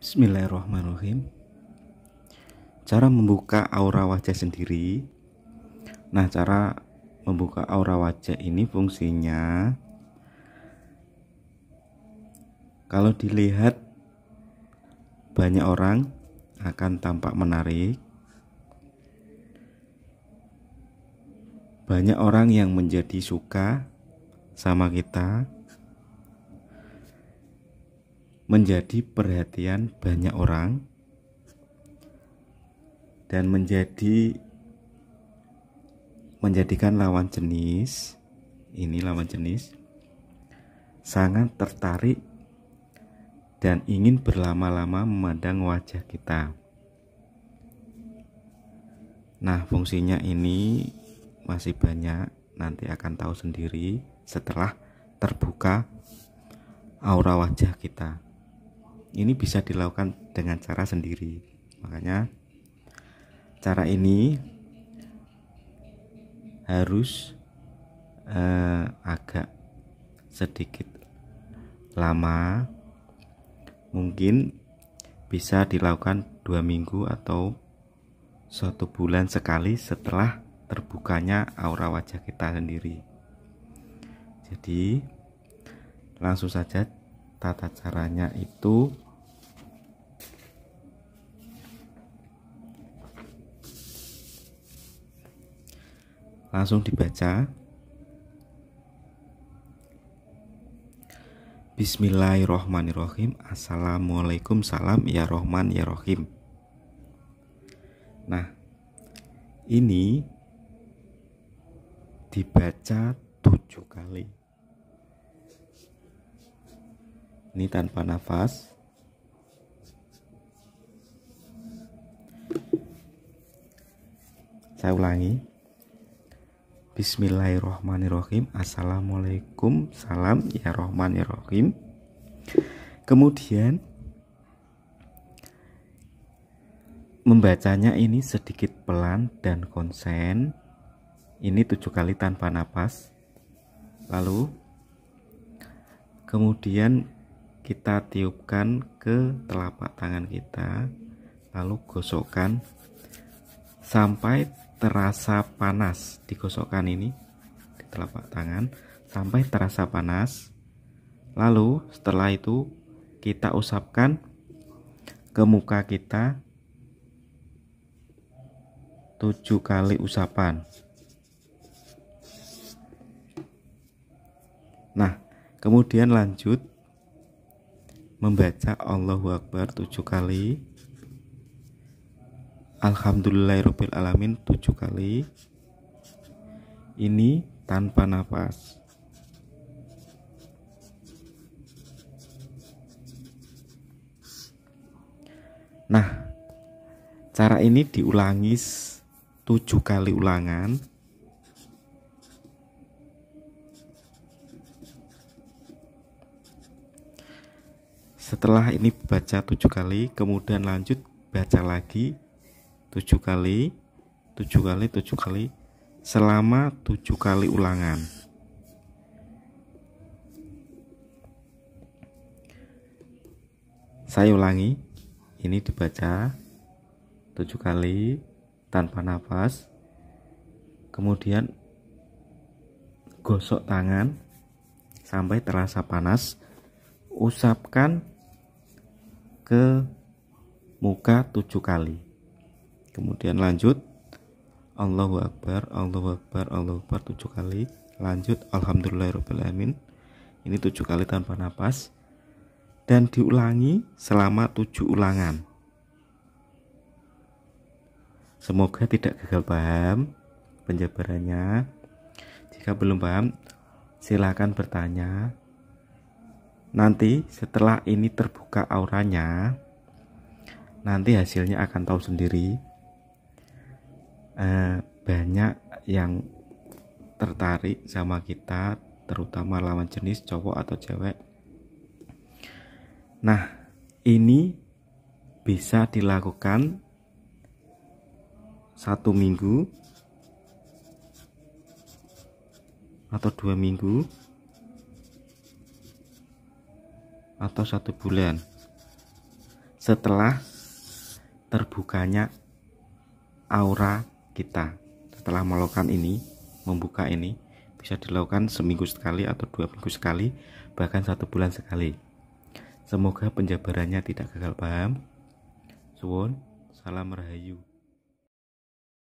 Bismillahirrahmanirrahim. Cara membuka aura wajah sendiri. Nah, cara membuka aura wajah ini fungsinya kalau dilihat banyak orang akan tampak menarik. Banyak orang yang menjadi suka sama kita, menjadi perhatian banyak orang dan menjadi menjadikan lawan jenis ini lawan jenis sangat tertarik dan ingin berlama-lama memandang wajah kita. Nah, fungsinya ini masih banyak, nanti akan tahu sendiri setelah terbuka aura wajah kita ini bisa dilakukan dengan cara sendiri makanya cara ini harus eh, agak sedikit lama mungkin bisa dilakukan dua minggu atau satu bulan sekali setelah terbukanya aura wajah kita sendiri jadi langsung saja tata caranya itu langsung dibaca Bismillahirrohmanirrohim Assalamualaikum salam ya rohman ya rohim Nah ini dibaca tujuh kali ini tanpa nafas saya ulangi Bismillahirrohmanirrohim Assalamualaikum Salam ya Rohmanirrohim. Kemudian Membacanya ini sedikit pelan dan konsen Ini tujuh kali tanpa nafas. Lalu Kemudian kita tiupkan ke telapak tangan kita lalu gosokkan sampai terasa panas digosokkan ini di telapak tangan sampai terasa panas lalu setelah itu kita usapkan ke muka kita tujuh kali usapan nah kemudian lanjut membaca Allahu Akbar tujuh kali Alhamdulillahirabbil alamin tujuh kali ini tanpa nafas. Nah, cara ini diulangi tujuh kali ulangan Setelah ini baca tujuh kali, kemudian lanjut baca lagi tujuh kali, tujuh kali, tujuh kali, selama tujuh kali ulangan. Saya ulangi, ini dibaca tujuh kali tanpa nafas, kemudian gosok tangan sampai terasa panas, usapkan ke muka tujuh kali kemudian lanjut Allahu Akbar Allahu Akbar Allahu Akbar tujuh kali lanjut alhamdulillahirobbilalamin, ini tujuh kali tanpa napas dan diulangi selama tujuh ulangan semoga tidak gagal paham penjabarannya jika belum paham silakan bertanya Nanti setelah ini terbuka auranya, nanti hasilnya akan tahu sendiri. Eh, banyak yang tertarik sama kita, terutama lawan jenis cowok atau cewek. Nah, ini bisa dilakukan satu minggu atau dua minggu atau satu bulan setelah terbukanya aura kita setelah melakukan ini membuka ini bisa dilakukan seminggu sekali atau dua minggu sekali bahkan satu bulan sekali semoga penjabarannya tidak gagal paham suwon salam rahayu